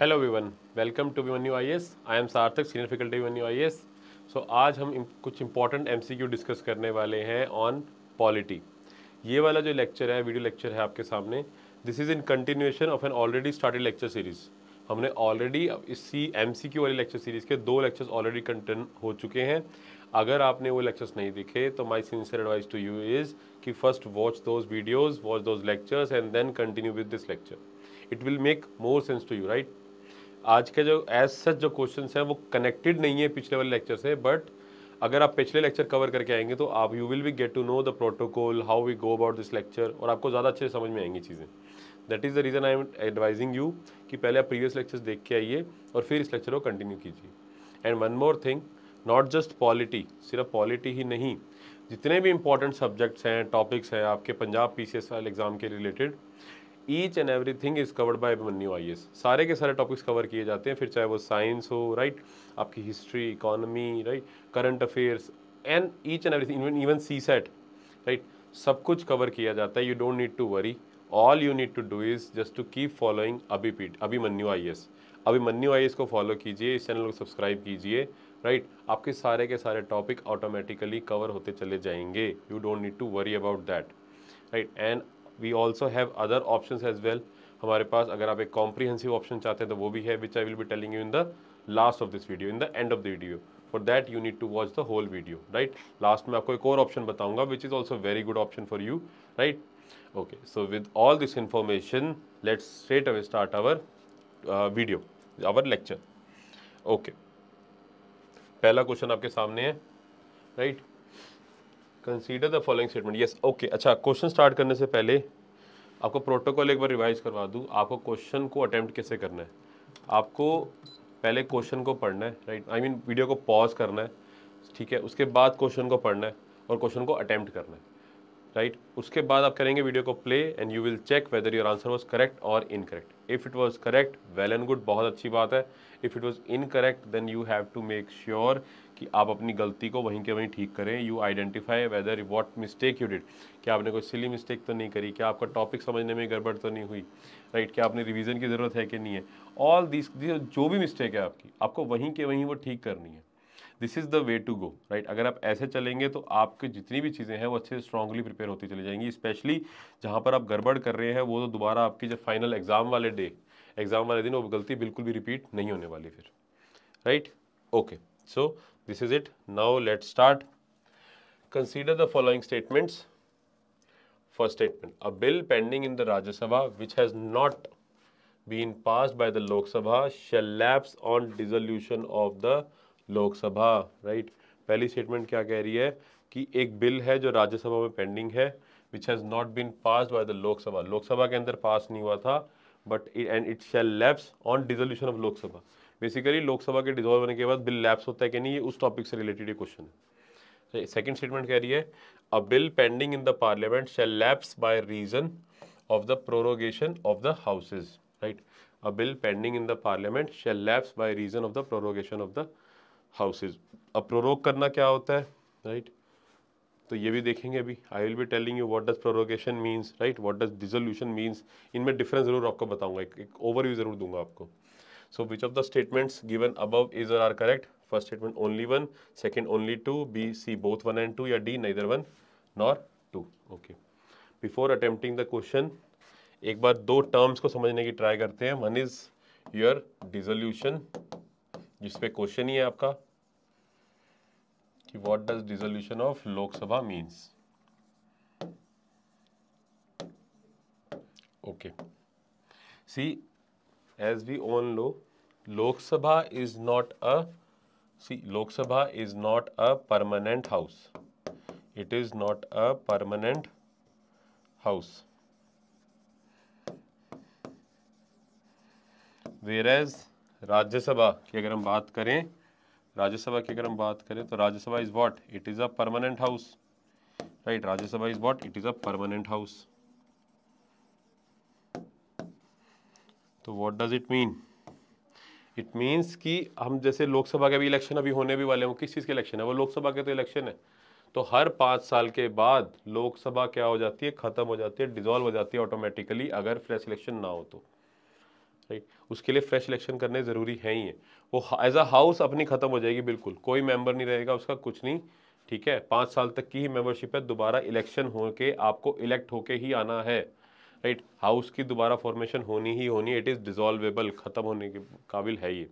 Hello everyone welcome to one U I S I am Sarthak senior faculty one U I S so आज हम कुछ important M C Q discuss करने वाले हैं on polity ये वाला जो लेक्चर है वीडियो लेक्चर है आपके सामने this is in continuation of an already started lecture series हमने ऑलरेडी इसी एम सी क्यू वाली लेक्चर सीरीज़ के दो लेक्चर्स ऑलरेडी कंटेन हो चुके हैं अगर आपने वो लेक्चर्स नहीं दिखे तो my sincere advice to you is कि first watch those videos watch those lectures and then continue with this lecture it will make more sense to you right आज के जो एज सच जो क्वेश्चन हैं वो कनेक्टेड नहीं है पिछले वाले लेक्चर से बट अगर आप पिछले लेक्चर कवर करके आएंगे तो आप you will be get to know the protocol how we go about this lecture और आपको ज़्यादा अच्छे से समझ में आएंगी चीज़ें that is the reason I am advising you कि पहले आप प्रीवियस लेक्चर्स देख के आइए और फिर इस लेक्चर को कंटिन्यू कीजिए and one more thing not just polity सिर्फ पॉलिटी ही नहीं जितने भी इंपॉर्टेंट सब्जेक्ट्स हैं टॉपिक्स हैं आपके Punjab P C S exam के related each and everything is covered by new I सारे के सारे टॉपिक्स कवर किए जाते हैं फिर चाहे वो साइंस हो राइट right? आपकी history economy right current affairs and each and everything even even C SAT right सब कुछ कवर किया जाता है you don't need to worry all you need to do is just to keep following अभी पीट अभी मन्यू आई एस e मन्यू आई e को फॉलो कीजिए इस चैनल को सब्सक्राइब कीजिए राइट right? आपके सारे के सारे टॉपिक ऑटोमेटिकली कवर होते चले जाएंगे you don't need to worry about that right and we also have other option as well हमारे पास अगर आप एक कॉम्प्रीहेंसिव ऑप्शन चाहते हैं तो वो भी है which I will be telling you in the last of this video in the end of the video for that you need to watch the whole video right लास्ट में आपको एक और ऑप्शन बताऊंगा which is also very good option for you right okay so with all this information let's straight away start our video uh, video lecture okay पहला question आपके सामने है right right? Consider the following statement yes okay अच्छा question start करने से पहले आपको protocol एक बार रिवाइज करवा दूँ आपको क्वेश्चन को अटैम्प्ट कैसे करना है आपको पहले क्वेश्चन को पढ़ना है राइट आई मीन वीडियो को पॉज करना है ठीक है उसके बाद क्वेश्चन को पढ़ना है और क्वेश्चन को अटैम्प्ट करना है राइट right? उसके बाद आप करेंगे वीडियो को play and you will check whether your answer was correct और incorrect if it was correct well and good बहुत अच्छी बात है if it was incorrect then you have to make sure कि आप अपनी गलती को वहीं के वहीं ठीक करें you identify whether what mistake you did क्या आपने कोई सिली मिस्टेक तो नहीं करी क्या आपका टॉपिक समझने में गड़बड़ तो नहीं हुई राइट right? क्या आपने रिविज़न की ज़रूरत है कि नहीं है ऑल दिस जो भी मिस्टेक है आपकी आपको वहीं के वहीं वो ठीक करनी है this is the way to go right अगर आप ऐसे चलेंगे तो आपकी जितनी भी चीज़ें हैं वो अच्छे से स्ट्रांगली प्रिपेयर होती चली जाएंगी स्पेशली जहाँ पर आप गड़बड़ कर रहे हैं वो तो दोबारा आपकी जब फाइनल एग्ज़ाम वाले डे एग्ज़ाम वाले दिन वो गलती बिल्कुल भी रिपीट नहीं होने वाली फिर right okay so this is it now let start consider the following statements first statement a bill pending in the Rajya Sabha which has not been been passed by the lok sabha shall lapse on dissolution of the Lok Sabha right पहली statement क्या कह रही है कि एक bill है जो राज्यसभा में पेंडिंग है which has not been pass by the Lok Sabha Lok Sabha के अंदर पास नहीं हुआ था but and it shall lapse on dissolution of Lok Sabha basically Lok Sabha के डिजोल्व होने के बाद बिल लैप्स होता है कि नहीं ये उस टॉपिक से रिलेटेड क्वेश्चन है सेकेंड स्टेटमेंट कह रही है a bill pending in the parliament shall lapse by reason of the prorogation of the houses right a bill pending in the parliament shall lapse by reason of the prorogation of the houses अब prorogue करना क्या होता है right right? तो ये भी देखेंगे अभी I will be telling you what does prorogation means right what does dissolution means इनमें डिफरेंस जरूर आपको बताऊंगा एक, एक ओवरव्यू जरूर दूंगा आपको so which of the statements given above is are correct first statement only one second only two B C both one and two या D neither one nor two okay before attempting the question एक बार दो terms को समझने की try करते हैं one is your dissolution जिसपे क्वेश्चन ही है आपका कि what does dissolution of Lok Sabha means okay see as we know लो Lok Sabha is not a see Lok Sabha is not a permanent house it is not a permanent house whereas Rajya Sabha की अगर हम बात करें राज्यसभा की अगर हम बात करें तो Rajya Sabha is what it is a permanent house right Rajya Sabha is what it is a permanent house तो what does it mean it means कि हम जैसे लोकसभा के भी इलेक्शन अभी होने भी वाले हों किस चीज़ के इलेक्शन है वो लोकसभा के तो इलेक्शन है तो हर पाँच साल के बाद लोकसभा क्या हो जाती है ख़त्म हो जाती है डिजॉल्व हो जाती है ऑटोमेटिकली अगर फ्रेश इलेक्शन ना हो तो राइट उसके लिए फ्रेश इलेक्शन करने ज़रूरी है ही है वो एज अ हाउस अपनी ख़त्म हो जाएगी बिल्कुल कोई मेंबर नहीं रहेगा उसका कुछ नहीं ठीक है पाँच साल तक की ही मेंबरशिप है दोबारा इलेक्शन हो के आपको इलेक्ट होके ही आना है राइट हाउस की दोबारा फॉर्मेशन होनी ही होनी इट इज़ डिजॉल्वेबल ख़त्म होने के काबिल है ये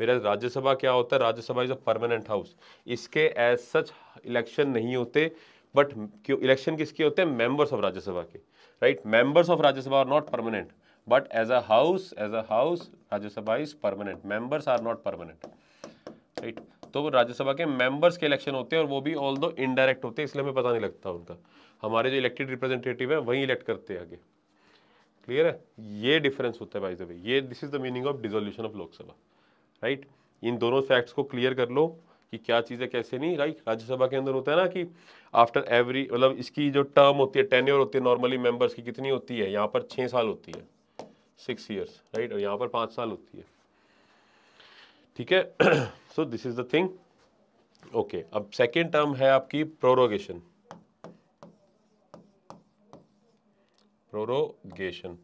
मेरा राज्यसभा क्या होता है Rajya Sabha is a permanent house इसके एज सच इलेक्शन नहीं होते बट क्यों इलेक्शन किसके होते हैं मेंबर्स ऑफ राज्यसभा के right members of Rajya Sabha are not permanent but as a house as a house Rajya Sabha is permanent members are not permanent right तो राज्यसभा के मेंबर्स के इलेक्शन होते हैं और वो भी ऑल दो इनडायरेक्ट होते हैं इसलिए हमें पता नहीं लगता उनका हमारे जो इलेक्टेड रिप्रेजेंटेटिव है वही इलेक्ट करते हैं आगे क्लियर है ये डिफरेंस होता है भाई साहब ये this is the meaning of dissolution of Lok Sabha right इन दोनों फैक्ट्स को क्लियर कर लो कि क्या चीज़ें कैसे नहीं राइट राज्यसभा के अंदर होता है ना कि आफ्टर एवरी मतलब इसकी जो टर्म होती है टेन्योर होती है नॉर्मली मेंबर्स की कितनी होती है यहाँ पर छः साल होती है सिक्स ईयर्स राइट और यहाँ पर पाँच साल होती है ठीक है so this is the thing okay अब सेकेंड टर्म है आपकी prorogation prorogation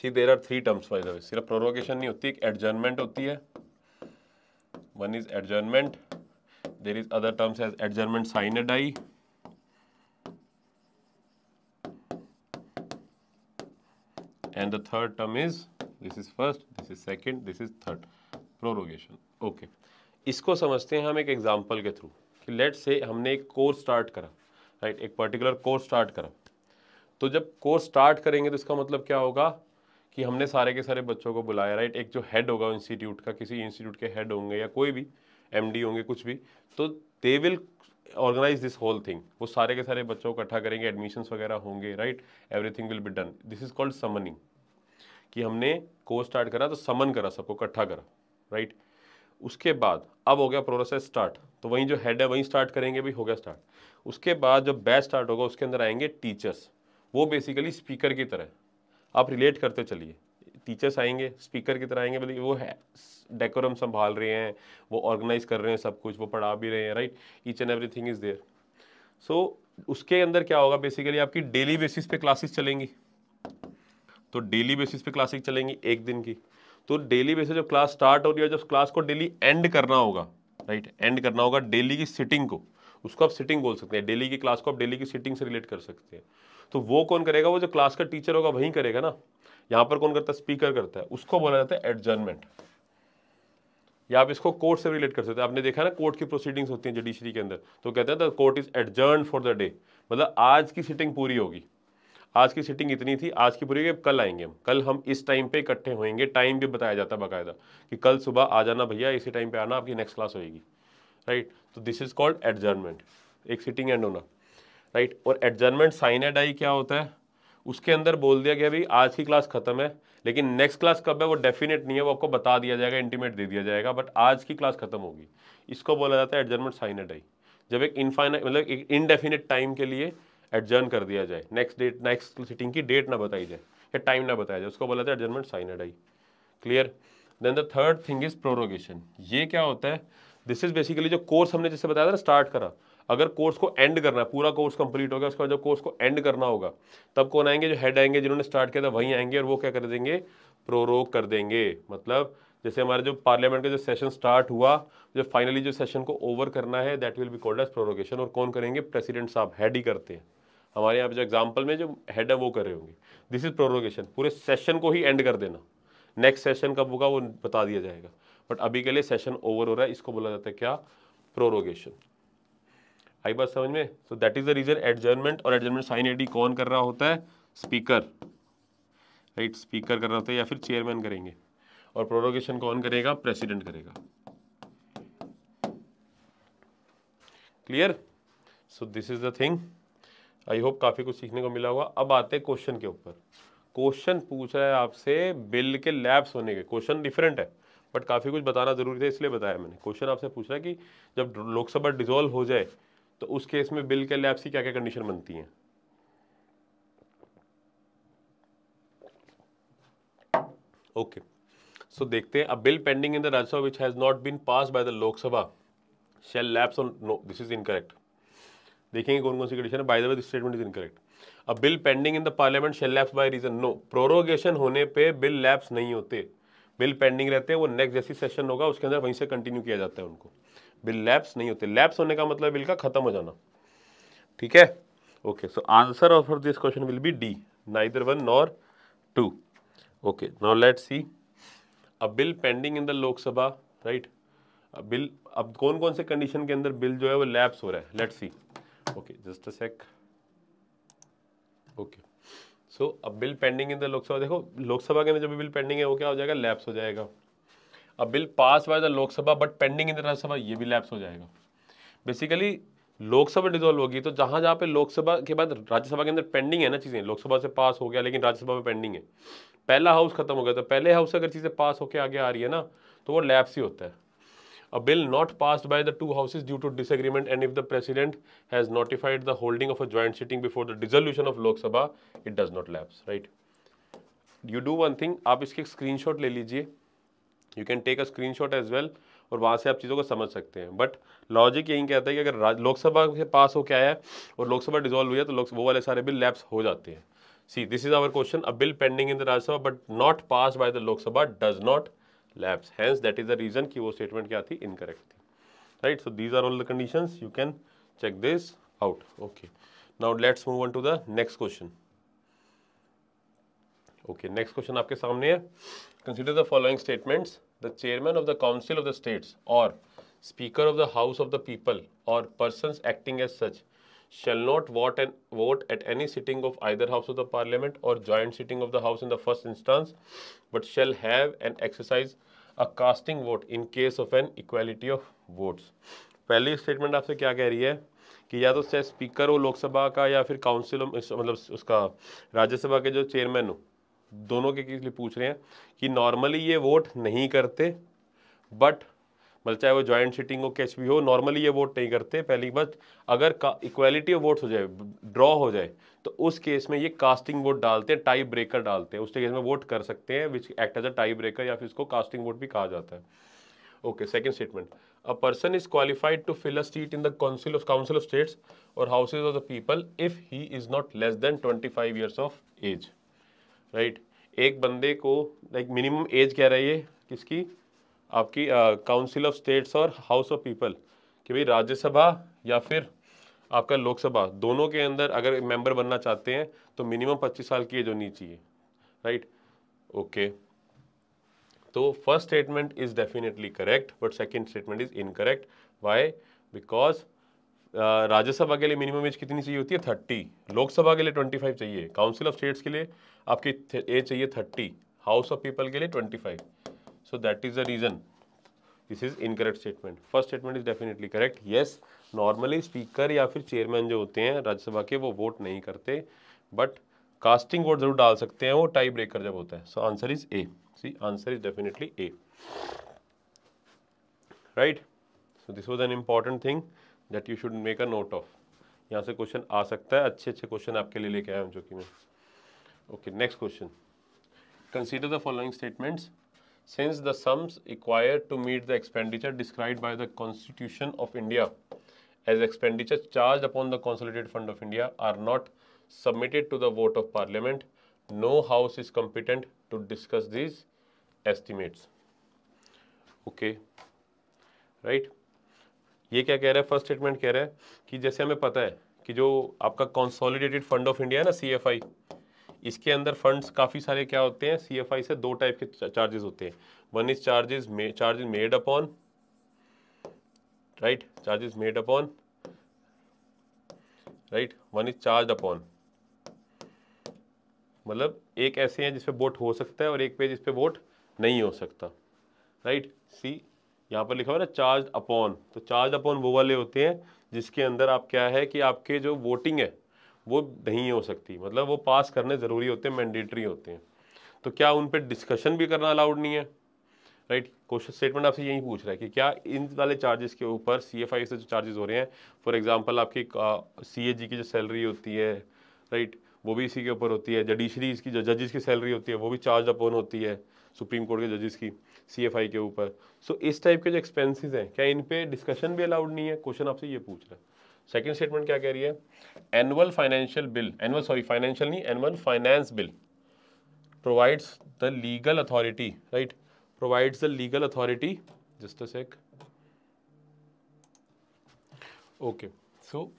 see there are three terms by the सिर्फ प्रोरोगेशन नहीं होती एक एडजर्नमेंट होती है one is adjournment there is other terms as adjournment sine die and the third term is this is first this is second this is third prorogation okay okay. इसको समझते हैं हम एक एग्जाम्पल के थ्रू कि लेट से हमने एक course start करा राइट right? एक पर्टिकुलर कोर्स स्टार्ट करा तो जब कोर्स स्टार्ट करेंगे तो इसका मतलब क्या होगा कि हमने सारे के सारे बच्चों को बुलाया राइट right? एक जो हेड होगा इंस्टीट्यूट का किसी इंस्टीट्यूट के हेड होंगे या कोई भी एम होंगे कुछ भी तो they will organise this whole thing वो सारे के सारे बच्चों को इकट्ठा करेंगे एडमिशन्स वगैरह होंगे right everything will be done this is called summoning कि हमने कोर्स स्टार्ट करा तो समन करा सबको इकट्ठा करा राइट उसके बाद अब हो गया प्रोसेस स्टार्ट तो वहीं जो हेड है वहीं स्टार्ट करेंगे भी हो गया स्टार्ट उसके बाद जब बैच स्टार्ट होगा उसके अंदर आएंगे टीचर्स वो बेसिकली स्पीकर की तरह आप रिलेट करते चलिए टीचर्स आएंगे स्पीकर की तरह आएंगे बल्कि वो है डेकोरम संभाल रहे हैं वो ऑर्गेनाइज कर रहे हैं सब कुछ वो पढ़ा भी रहे हैं right each and everything is there so उसके अंदर क्या होगा बेसिकली आपकी डेली बेसिस पे क्लासेस चलेंगी तो डेली बेसिस पे क्लासेज चलेंगी एक दिन की तो डेली बेसिस जब क्लास स्टार्ट हो रही है जब क्लास को डेली एंड करना होगा राइट एंड करना होगा डेली की सिटिंग को उसको आप सिटिंग बोल सकते हैं डेली की क्लास को आप डेली की सिटिंग से रिलेट कर सकते हैं तो वो कौन करेगा वो जो क्लास का टीचर होगा वही करेगा ना यहाँ पर कौन करता है स्पीकर करता है उसको बोला जाता है एडजर्नमेंट या आप इसको कोर्ट से रिलेट कर सकते हैं आपने देखा ना कोर्ट की प्रोसीडिंग्स होती हैं जुडिशरी के अंदर तो कहते हैं the court is adjourn for the day मतलब आज की सिटिंग पूरी होगी आज की सिटिंग इतनी थी आज की पूरी कल आएंगे हम कल हम इस टाइम पे इकट्ठे होंगे टाइम भी बताया जाता है बाकायदा कि कल सुबह आ जाना भैया इसी टाइम पे आना आपकी नेक्स्ट क्लास होएगी राइट तो दिस इज कॉल्ड एडजर्नमेंट एक सिटिंग एंड होना राइट और एडजर्नमेंट साइन एड आई क्या होता है उसके अंदर बोल दिया गया भाई आज की क्लास खत्म है लेकिन नेक्स्ट क्लास कब है वो डेफिनेट नहीं है वो आपको बता दिया जाएगा इंटीमेट दे दिया जाएगा बट आज की क्लास खत्म होगी इसको बोला जाता है एडजर्नमेंट साइन एड आई जब एक इनफाइनाइट मतलब एक इनडेफिनेट टाइम के लिए एडजर्न कर दिया जाए नेक्स्ट डेट नेक्स्ट सिटिंग की डेट ना बताई जाए या टाइम ना बताया जाए उसको बोला जाए adjournment sine die clear then the third thing is prorogation ये क्या होता है दिस इज बेसिकली जो कोर्स हमने जैसे बताया था ना स्टार्ट करा अगर कोर्स को एंड करना है पूरा कोर्स कंप्लीट हो गया उसके बाद जब कोर्स को एंड करना होगा तब कौन आएंगे जो हेड आएंगे जिन्होंने स्टार्ट किया था वहीं आएंगे और वो क्या कर देंगे प्रोरोग कर देंगे मतलब जैसे हमारे जो पार्लियामेंट का जो सेशन स्टार्ट हुआ जो फाइनली जो सेशन को ओवर करना है that will be called as prorogation और कौन करेंगे प्रेसिडेंट साहब हेड ही करते हैं हमारे यहाँ पे जो एग्जाम्पल में जो हेड है वो कर रहे होंगे दिस इज प्रोरोगेशन पूरे सेशन को ही एंड कर देना नेक्स्ट सेशन कब होगा वो बता दिया जाएगा बट अभी के लिए सेशन ओवर हो रहा है इसको बोला जाता है क्या प्रोरोगेशन आई बात समझ में so that is the reason adjournment और एडजर्नमेंट साइन एडी कौन कर रहा होता है स्पीकर राइट स्पीकर कर रहा होता है या फिर चेयरमैन करेंगे और प्रोरोगेशन कौन करेगा प्रेसिडेंट करेगा clear so this is the thing I hope काफ़ी कुछ सीखने को मिला होगा अब आते हैं क्वेश्चन के ऊपर क्वेश्चन पूछ रहा है आपसे बिल के लैब्स होने के क्वेश्चन डिफरेंट है बट काफ़ी कुछ बताना ज़रूरी था इसलिए बताया मैंने क्वेश्चन आपसे पूछ रहा है कि जब लोकसभा डिजोल्व हो जाए तो उस केस में बिल के लैब्स की क्या क्या कंडीशन बनती हैं ओके सो देखते हैं अब bill pending in the Rajya Sabha which has not been pass by the Lok Sabha shall lapse on no this is incorrect देखेंगे कौन कौन सी कंडीशन है by the way this statement is incorrect अब bill pending in the parliament shall lapse by reason no prorogation होने पे bill lapse नहीं होते बिल पेंडिंग रहते हैं वो नेक्स्ट जैसी सेशन होगा उसके अंदर वहीं से कंटिन्यू किया जाता है उनको बिल लैप्स नहीं होते लैप्स होने का मतलब बिल का खत्म हो जाना ठीक है okay so answer of this question will be D neither one nor two okay now let see a bill pending in the Lok Sabha right bill अब कौन कौन से कंडीशन के अंदर बिल जो है वो लैप्स हो रहा है let see okay just a sec okay so अब bill pending in the Lok Sabha देखो लोकसभा के अंदर जो भी बिल पेंडिंग है वो क्या हो जाएगा लैप्स हो जाएगा अब बिल पास हुआ the Lok Sabha but pending in the Rajya Sabha ये भी लैप्स हो जाएगा बेसिकली लोकसभा डिजोल्व होगी तो जहाँ जहाँ पे लोकसभा के बाद राज्यसभा के अंदर पेंडिंग है ना चीज़ें लोकसभा से पास हो गया लेकिन राज्यसभा में पेंडिंग है पहला हाउस खत्म हो गया तो पहले हाउस अगर चीज़ें पास होकर आगे आ रही है ना तो वो लैप्स ही होता है a bill not passed by the two houses due to disagreement and if the president has notified the holding of a joint sitting before the dissolution of Lok Sabha, it does not lapse, right? You do one thing, aap iske screenshot le lijiye you can take a screenshot as well और वहाँ से आप चीज़ों को समझ सकते हैं but logic यही कहता है कि अगर लोकसभा के पास हो क्या आया और लोकसभा डिजोल्व हुई है तो वो वाले सारे बिल लैप्स हो जाते हैं see this is our question a bill pending in the Rajya Sabha but not pass by the Lok Sabha does not lapse hence that is the reason कि वो स्टेटमेंट क्या थी इनकरेक्ट थी right so these are all the condition you can check this out okay now let's move on to the next question okay next question आपके सामने है consider the following statements the chairman of the council of the states और speaker of the house of the people और person acting as such shall not vote, and vote at any sitting of either house of the parliament or joint sitting of the house in the first instance, but shall have and exercise a casting vote in case of an equality of votes. पहली statement आपसे क्या कह रही है कि या तो चाहे स्पीकर हो लोकसभा का या फिर काउंसिल मतलब उसका राज्यसभा के जो चेयरमैन हो दोनों के लिए पूछ रहे हैं कि नॉर्मली ये वोट नहीं करते बट मतलब चाहे वो ज्वाइंट सीटिंग हो कैच भी हो नॉर्मली ये वोट नहीं करते पहली बात अगर इक्वालिटी ऑफ वोट्स हो जाए ड्रॉ हो जाए तो उस केस में ये कास्टिंग वोट डालते हैं टाइप ब्रेकर डालते हैं उस केस में वोट कर सकते हैं which act as a tie breaker या फिर इसको कास्टिंग वोट भी कहा जाता है okay second statement a person is qualified to fill a seat in the council of council of states और houses of the people if he is not less than twenty five years of age right एक बंदे को like minimum age कह रहा है ये किसकी आपकी काउंसिल ऑफ स्टेट्स और हाउस ऑफ पीपल कि भाई राज्यसभा या फिर आपका लोकसभा दोनों के अंदर अगर मेंबर बनना चाहते हैं तो मिनिमम 25 साल की एज होनी चाहिए राइट ओके तो first statement is definitely correct but second statement is incorrect why because Rajya Sabha के लिए मिनिमम एज कितनी चाहिए होती है थर्टी लोकसभा के लिए ट्वेंटी फाइव चाहिए काउंसिल ऑफ स्टेट्स के लिए आपकी एज चाहिए थर्टी हाउस ऑफ पीपल के लिए twenty five so that is the reason this is incorrect statement first statement is definitely correct yes normally speaker या फिर chairman जो होते हैं राज्यसभा के वो वोट नहीं करते but casting vote जरूर डाल सकते हैं वो tie breaker जब होता है so answer is A see answer is definitely A right so this was an important thing that you should make a note of यहाँ से क्वेश्चन आ सकता है अच्छे अच्छे क्वेश्चन आपके लिए लेके आया हूँ जो कि मैं okay next question consider the following statements since the sums required to meet the expenditure describe by the constitution of India as expenditure charge upon the consolidated fund of India are not submitted to the vote of parliament no house is competent to discuss these estimates okay right ये क्या कह रहा है first statement कह रहा है कि जैसे हमें पता है कि जो आपका कॉन्सोलिडेटेड फंड ऑफ इंडिया है ना सी एफ आई इसके अंदर फंड्स काफ़ी सारे क्या होते हैं सीएफआई से दो टाइप के चार्जेस होते हैं one is charges charges made upon right charges made upon right one is charge upon मतलब एक ऐसे हैं जिसपे वोट हो सकता है और एक पे जिसपे वोट नहीं हो सकता राइट सी यहाँ पर लिखा हुआ ना चार्ज अपॉन तो चार्ज अपॉन वो वाले होते हैं जिसके अंदर आप क्या है कि आपके जो वोटिंग है वो नहीं हो सकती मतलब वो पास करने ज़रूरी होते हैं मैंडेटरी होते हैं तो क्या उन पर डिस्कशन भी करना अलाउड नहीं है राइट क्वेश्चन स्टेटमेंट आपसे यही पूछ रहा है कि क्या इन वाले चार्जेस के ऊपर सी एफ आई से जो चार्जेस हो रहे हैं फॉर एग्ज़ाम्पल आपकी सी ए जी की जो सैलरी होती है राइट right? वो भी इसी के ऊपर होती है जडिशरीज की जो जजेस की सैलरी होती है वो भी चार्ज अपॉन होती है सुप्रीम कोर्ट के जजेस की सी एफ आई के ऊपर सो so, इस टाइप के जो एक्सपेंसेस हैं क्या इन पर डिस्कशन भी अलाउड नहीं है क्वेश्चन आपसे ये पूछ रहा है सेकेंड स्टेटमेंट क्या कह रही है annual financial bill annual sorry financial नहीं annual finance bill provides the legal authority right provides the legal authority just sec okay so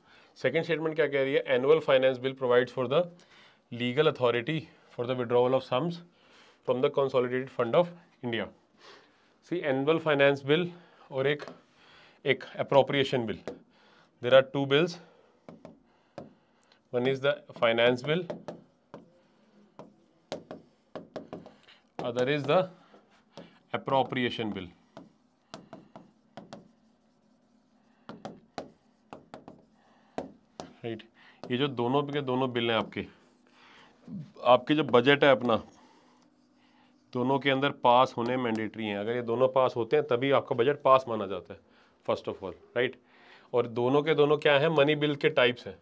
second statement क्या कह रही है annual finance bill provides for the legal authority for the withdrawal of sums from the consolidated fund of India see annual finance bill और एक एक appropriation bill there are two bills one is the finance bill other is the appropriation bill right ये जो दोनों के दोनों bill हैं आपके आपके जो बजट है अपना दोनों के अंदर पास होने मैंडेटरी हैं अगर ये दोनों पास होते हैं तभी आपका बजट पास माना जाता है फर्स्ट ऑफ ऑल राइट और दोनों के दोनों क्या हैं मनी बिल के टाइप्स हैं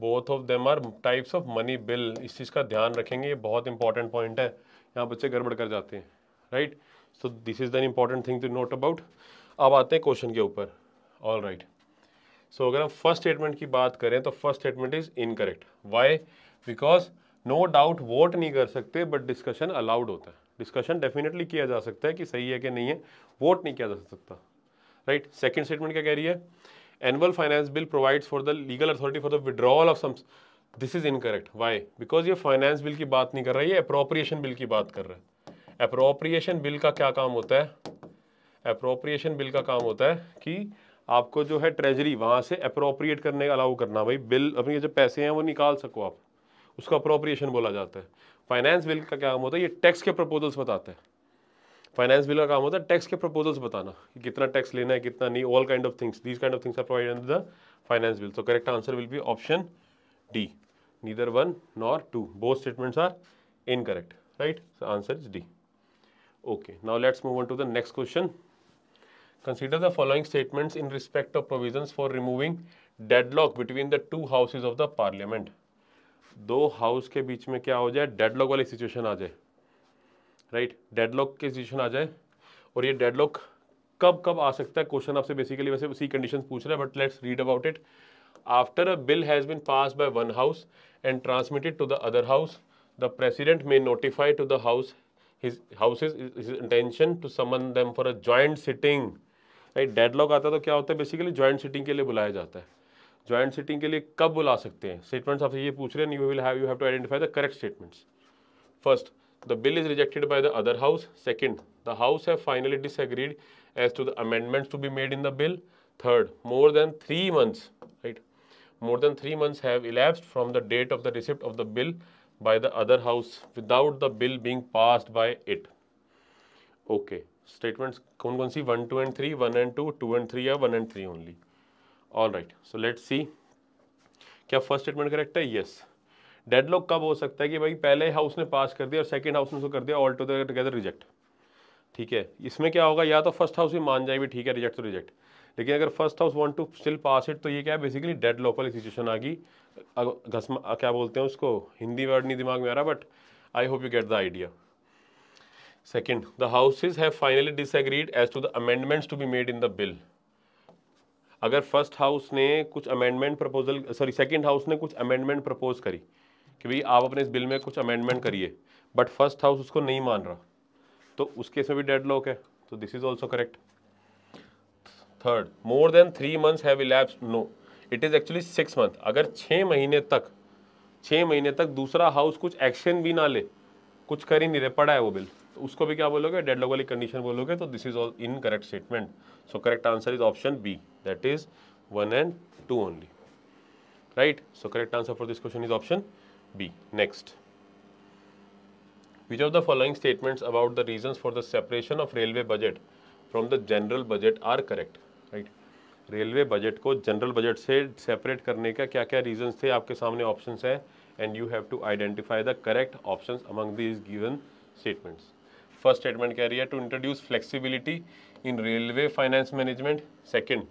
both of them are types of money bill इस चीज़ का ध्यान रखेंगे ये बहुत इंपॉर्टेंट पॉइंट है यहाँ बच्चे गड़बड़ कर जाते हैं right so this is the important thing to note about अब आते हैं क्वेश्चन के ऊपर ऑल राइट सो अगर हम फर्स्ट स्टेटमेंट की बात करें तो first statement is incorrect why because no doubt vote नहीं कर सकते बट डिस्कशन अलाउड होता है डिस्कशन डेफिनेटली किया जा सकता है कि सही है कि नहीं है वोट नहीं किया जा सकता राइट सेकेंड स्टेटमेंट क्या कह रही है annual finance bill provides for the legal authority for the withdrawal of sum this is incorrect why because ये फाइनेंस बिल की बात नहीं कर रहा है ये अप्रोप्रिएशन बिल की बात कर रहा है अप्रोप्रिएशन बिल का क्या काम होता है अप्रोप्रिएशन बिल का काम होता है कि आपको जो है ट्रेजरी वहाँ से अप्रोप्रिएट करने का अलाउ करना भाई बिल अपने जो पैसे हैं वो निकाल सको आप उसको अप्रोप्रिएशन बोला जाता है फाइनेंस बिल का क्या काम होता है ये टैक्स के प्रपोजल्स बताते हैं फाइनेंस बिल का काम होता है टैक्स के प्रपोजल्स बताना कि कितना टैक्स लेना है कितना नहीं all kind of things these kind of things are provided the finance bill so correct answer will be option D neither one nor two both statements are incorrect right so answer is D okay now let's move on to the next question consider the following statements in respect of provisions for removing deadlock between the two houses of the parliament दो house के बीच में क्या हो जाए deadlock वाली situation आ जाए राइट डेडलॉक की सिचुएशन आ जाए और ये डेडलॉक कब कब आ सकता है क्वेश्चन आपसे बेसिकली वैसे उसी कंडीशन पूछ रहा है but let's read about it after a bill has been pass by one house and transmitted to the other house the president may notify to the house his is his intention to summon them for a joint sitting right deadlock आता है तो क्या होता है basically joint sitting के लिए बुलाया जाता है ज्वाइंट सिटिंग के लिए कब बुला सकते हैं स्टेटमेंट्स आपसे ये पूछ रहे हैं you will have you have to identify the correct statements first The bill is rejected by the other house. Second, the house have finally disagreed as to the amendments to be made in the bill. Third, more than three months, right? More than three months have elapsed from the date of the receipt of the bill by the other house without the bill being passed by it. Okay. Statements कौन कौन सी one, two and three, one and two, two and three are one and three only. All right. So let's see. क्या first statement correct है yes. Deadlock कब हो सकता है कि भाई पहले हाउस ने पास कर दिया और सेकेंड हाउस ने उसको कर दिया ऑल टू टुगेदर रिजेक्ट ठीक है इसमें क्या होगा या तो फर्स्ट हाउस भी मान जाएगी ठीक है रिजेक्ट तो रिजेक्ट लेकिन अगर first house want to still pass it तो ये क्या है बेसिकली डेड लॉक वाली सिचुएशन आ गई घसमा क्या बोलते हैं उसको हिंदी वर्ड नहीं दिमाग में आ रहा but I hope you get the idea second the houses have finally disagreed as to the amendments to be made in the bill अगर फर्स्ट हाउस ने कुछ amendment proposal sorry second house ने कुछ अमेंडमेंट प्रपोज करी कि भाई आप अपने इस बिल में कुछ अमेंडमेंट करिए बट फर्स्ट हाउस उसको नहीं मान रहा तो उसके इसमें भी डेड लॉक है तो this is also correct third more than three months have elapse no it is actually six month अगर छः महीने तक छः महीने तक दूसरा हाउस कुछ एक्शन भी ना ले कुछ कर ही नहीं रहे पड़ा है वो बिल तो उसको भी क्या बोलोगे डेड लॉक वाली कंडीशन बोलोगे तो this is all incorrect statement so correct answer is option B that is one and two only right so correct answer for this question is option B. Next. Which of the following statements about the reasons for the separation of railway budget from the general budget are correct? Right. Railway budget को general budget से separate करने का क्या क्या reasons थे आपके सामने option हैं and you have to identify the correct option among these given statements first statement कह रही है to introduce flexibility in railway finance management second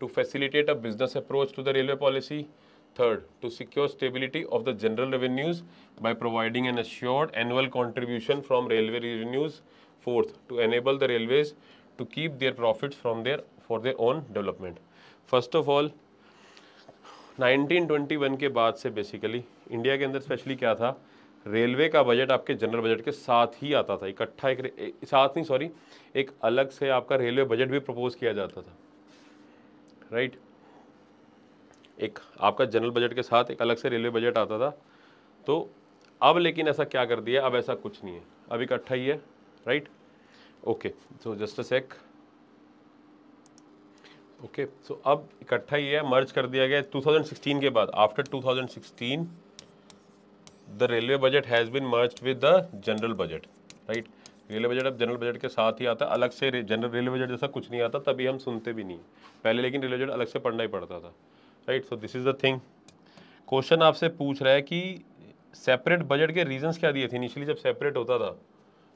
to facilitate a business approach to the railway policy Third, to secure stability of the general revenues by providing an assured annual contribution from railway revenues. Fourth, to enable the railways to keep their profits from their for their own development. First of all, 1921 के बाद से basically India के अंदर specially क्या था railway का budget आपके general budget के साथ ही आता था इकट्ठा एक, एक साथ नहीं सॉरी एक अलग से आपका रेलवे बजट भी प्रपोज किया जाता था राइट right? एक आपका जनरल बजट के साथ एक अलग से रेलवे बजट आता था तो अब लेकिन ऐसा क्या कर दिया अब ऐसा कुछ नहीं है अब इकट्ठा ही है right okay so just a sec okay so अब इकट्ठा ही है मर्ज कर दिया गया 2016 के बाद after 2016 the railway budget has been merge with the general budget right railway budget अब जनरल बजट के साथ ही आता अलग से जनरल रेलवे बजट जैसा कुछ नहीं आता तभी हम सुनते भी नहीं पहले लेकिन रेलवे बजट अलग से पढ़ना ही पड़ता था right so this is the thing question आपसे पूछ रहा है कि सेपरेट बजट के रीजंस क्या दिए थे इनिशियली जब सेपरेट होता था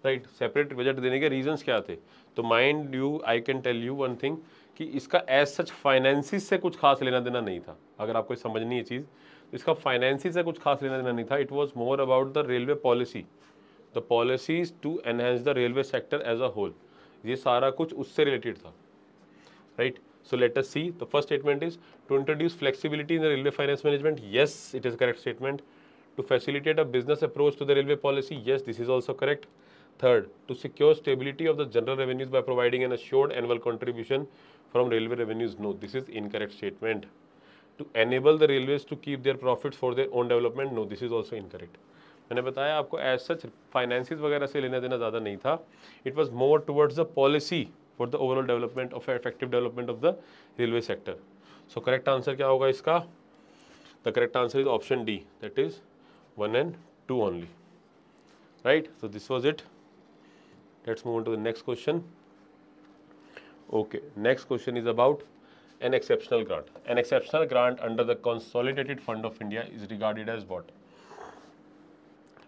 राइट सेपरेट बजट देने के रीजंस क्या थे तो mind you I can tell you one thing कि इसका एज सच फाइनेंसिस से कुछ खास लेना देना नहीं था अगर आपको समझनी है चीज़ तो इसका फाइनेंसिस से कुछ खास लेना देना नहीं था it was more about the railway policy the policies to enhance the railway sector as a whole ये सारा कुछ उससे रिलेटेड था right So let us see. The first statement is to introduce flexibility in the railway finance management. Yes, it is a correct statement. To facilitate a business approach to the railway policy. Yes, this is also correct. Third, to secure stability of the general revenues by providing an assured annual contribution from railway revenues. No, this is incorrect statement. To enable the railways to keep their profits for their own development. No, this is also incorrect. मैंने बताया आपको as such finances वगैरह से लेना देना ज़्यादा नहीं था it was more towards the policy for the overall development of effective development of the railway sector. So correct answer क्या होगा इसका? The correct answer is option D. That is one and two only. Right? So this was it. Let's move on to the next question. Okay. Next question is about an exceptional grant. An exceptional grant under the Consolidated Fund of India is regarded as what?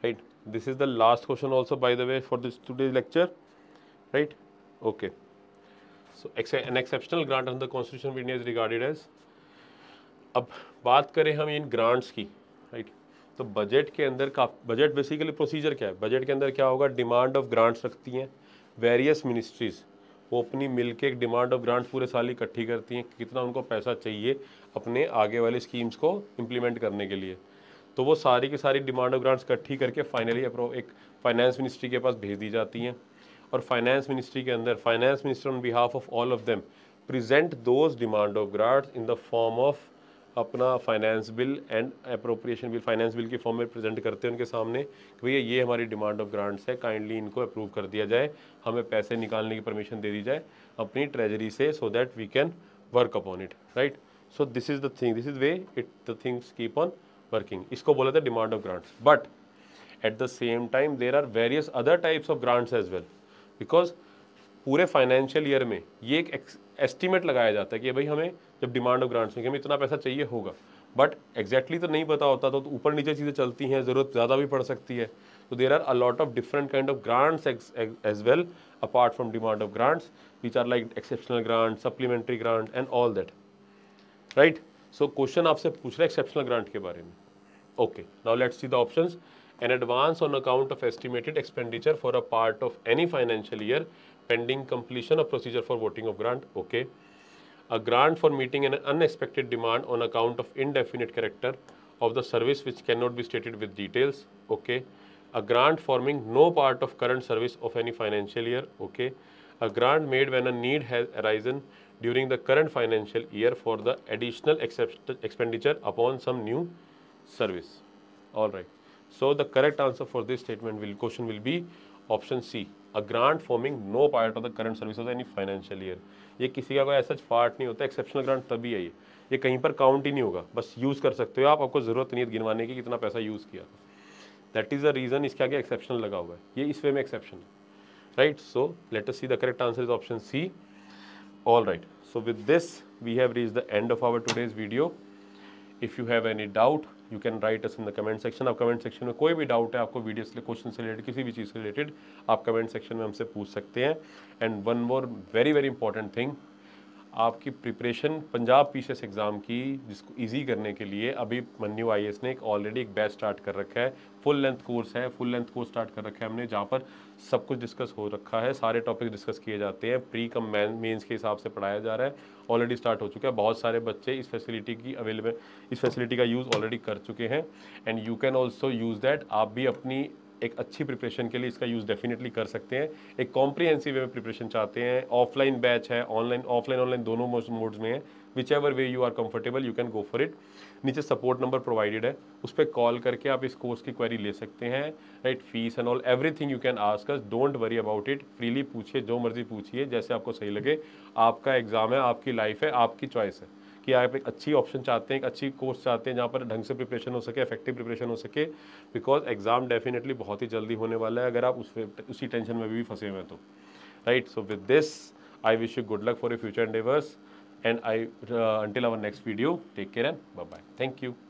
Right. This is the last question also by the way for this today's lecture. Right. Okay. So an exceptional grant under the constitution of India is regarded as अब बात करें हम इन grants की right right? तो बजट के अंदर का बजट बेसिकली प्रोसीजर क्या है बजट के अंदर क्या होगा डिमांड ऑफ ग्रांट्स रखती हैं वेरियस मिनिस्ट्रीज़ वो अपनी मिल के एक डिमांड ऑफ ग्रांट्स पूरे साल इकट्ठी करती हैं कितना उनको पैसा चाहिए अपने आगे वाली स्कीम्स को इम्प्लीमेंट करने के लिए तो वो सारी की सारी डिमांड ऑफ ग्रांट्स इकट्ठी करके फाइनली एक फाइनेंस मिनिस्ट्री के पास भेज दी जाती हैं और फाइनेंस मिनिस्ट्री के अंदर finance minister on behalf of all of them present those demand of grants in the form of अपना finance bill and appropriation bill finance bill के फॉर्म में प्रेजेंट करते हैं उनके सामने कि भैया ये हमारी डिमांड ऑफ ग्रांट्स है काइंडली इनको अप्रूव कर दिया जाए हमें पैसे निकालने की परमिशन दे दी जाए अपनी ट्रेजरी से so that we can work upon it right so this is the thing this is way it the things keep on working इसको बोला था demand of grants but at the same time there are various other types of grants as well because पूरे financial year में ये एक estimate लगाया जाता है कि भाई हमें जब डिमांड ऑफ ग्रांट्स में हमें इतना पैसा चाहिए होगा बट एग्जैक्टली exactly तो नहीं पता होता तो ऊपर तो नीचे चीज़ें चलती हैं ज़रूरत ज़्यादा भी पड़ सकती है तो there are a lot of different kind of grants as well apart from demand of grants which are like exceptional grant supplementary grant and all that right so question आपसे पूछ रहे एक्सेप्शनल ग्रांट के बारे में okay now let's see the options an advance on account of estimated expenditure for a part of any financial year pending completion of procedure for voting of grant okay a grant for meeting an unexpected demand on account of indefinite character of the service which cannot be stated with details okay a grant forming no part of current service of any financial year okay a grant made when a need has arisen during the current financial year for the additional expenditure upon some new service all right so the correct answer for this statement will question will be option c a grant forming no part of the current service of any financial year ये किसी का कोई ऐसा part नहीं होता exceptional grant तभी है ये कहीं पर काउंट ही नहीं होगा बस यूज़ कर सकते हो आप आपको ज़रूरत नहीं है गिनवाने की कितना पैसा यूज़ किया था दैट इज़ द रीज़न इसके आगे एक्सेप्शन लगा हुआ है ये इस वे में एक्सेप्शन है right so let us see the correct answer is option C all right so with this we have reach the end of our today's video if you have any doubt you can write us in the comment section आप comment section में कोई भी doubt है आपको video से question से related किसी भी चीज़ से रिलेटेड आप कमेंट सेक्शन में हमसे पूछ सकते हैं and one more very very important thing आपकी प्रिपरेशन पंजाब पीसीएस एग्ज़ाम की जिसको इजी करने के लिए अभी मन्यू आई ने एक ऑलरेडी एक बैच स्टार्ट कर रखा है फुल लेंथ कोर्स है फुल लेंथ कोर्स स्टार्ट कर रखा है हमने जहाँ पर सब कुछ डिस्कस हो रखा है सारे टॉपिक डिस्कस किए जाते हैं प्री कम मैन के हिसाब से पढ़ाया जा रहा है ऑलरेडी स्टार्ट हो चुका है बहुत सारे बच्चे इस फैसिलिटी की अवेलेबल इस फैसिलिटी का यूज़ ऑलरेडी कर चुके हैं and you can also use that आप भी अपनी एक अच्छी प्रिपरेशन के लिए इसका यूज़ डेफिनेटली कर सकते हैं एक कॉम्प्रीहेंसिव वे में प्रिपरेशन चाहते हैं ऑफलाइन बैच है ऑनलाइन ऑफलाइन ऑनलाइन दोनों मोड्स में है whichever way you are comfortable you can go for it नीचे सपोर्ट नंबर प्रोवाइडेड है उस पर कॉल करके आप इस कोर्स की क्वेरी ले सकते हैं right fees and all everything you can ask us don't worry about it freely पूछिए जो मर्जी पूछिए जैसे आपको सही लगे आपका एग्ज़ाम है आपकी लाइफ है आपकी चॉइस है कि आप एक अच्छी ऑप्शन चाहते हैं एक अच्छी कोर्स चाहते हैं जहाँ पर ढंग से प्रिपरेशन हो सके इफेक्टिव प्रिपरेशन हो सके बिकॉज एग्जाम डेफिनेटली बहुत ही जल्दी होने वाला है अगर आप उस उसी टेंशन में भी फंसे हुए हैं तो right so with this I wish you good luck for a future endeavours and I until our next video take care and bye bye thank you